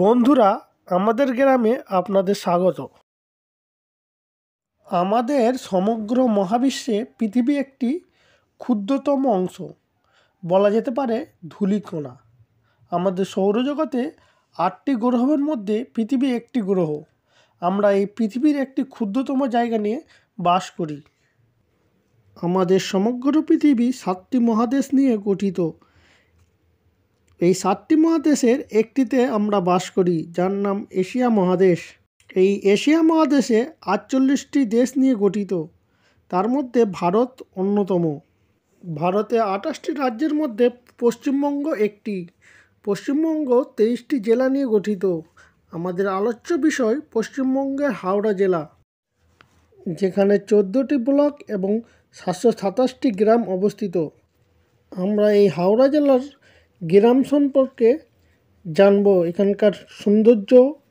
বন্ধুরা আমাদের গ্রামে আপনাদের স্বাগত আমাদের সমগ্র মহাবিশ্বে পৃথিবী একটি ক্ষুদ্রতম অংশ বলা যেতে পারে ধুলিকোনা আমাদের সৌরজগতে আটটি গ্রহের মধ্যে পৃথিবী একটি গ্রহ আমরা এই পৃথিবীর একটি ক্ষুদ্রতম জায়গা নিয়ে বাস করি আমাদের সমগ্র পৃথিবী সাতটি মহাদেশ নিয়ে গঠিত এই সাতটি মহাদেশের একটিতে আমরা বাস করি যার নাম এশিয়া মহাদেশ এই এশিয়া মহাদেশে আটচল্লিশটি দেশ নিয়ে গঠিত তার মধ্যে ভারত অন্যতম ভারতে আঠাশটি রাজ্যের মধ্যে পশ্চিমবঙ্গ একটি পশ্চিমবঙ্গ তেইশটি জেলা নিয়ে গঠিত আমাদের আলোচ্য বিষয় পশ্চিমবঙ্গের হাওড়া জেলা যেখানে চোদ্দোটি ব্লক এবং সাতশো সাতাশটি গ্রাম অবস্থিত আমরা এই হাওড়া জেলার গ্রাম সম্পর্কে জানব এখানকার সৌন্দর্য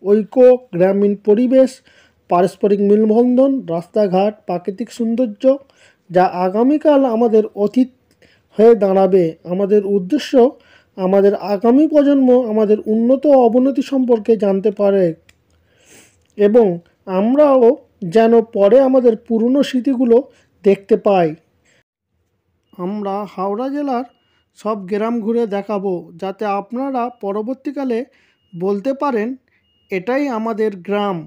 ঐক্য গ্রামীণ পরিবেশ পারস্পরিক মিলবন্ধন রাস্তাঘাট প্রাকৃতিক সৌন্দর্য যা আগামীকাল আমাদের অতীত হয়ে দাঁড়াবে আমাদের উদ্দেশ্য আমাদের আগামী প্রজন্ম আমাদের উন্নত অবনতি সম্পর্কে জানতে পারে এবং আমরাও যেন পরে আমাদের পুরনো স্মৃতিগুলো দেখতে পাই আমরা হাওড়া জেলার সব গ্রাম ঘুরে দেখাবো যাতে আপনারা পরবর্তীকালে বলতে পারেন এটাই আমাদের গ্রাম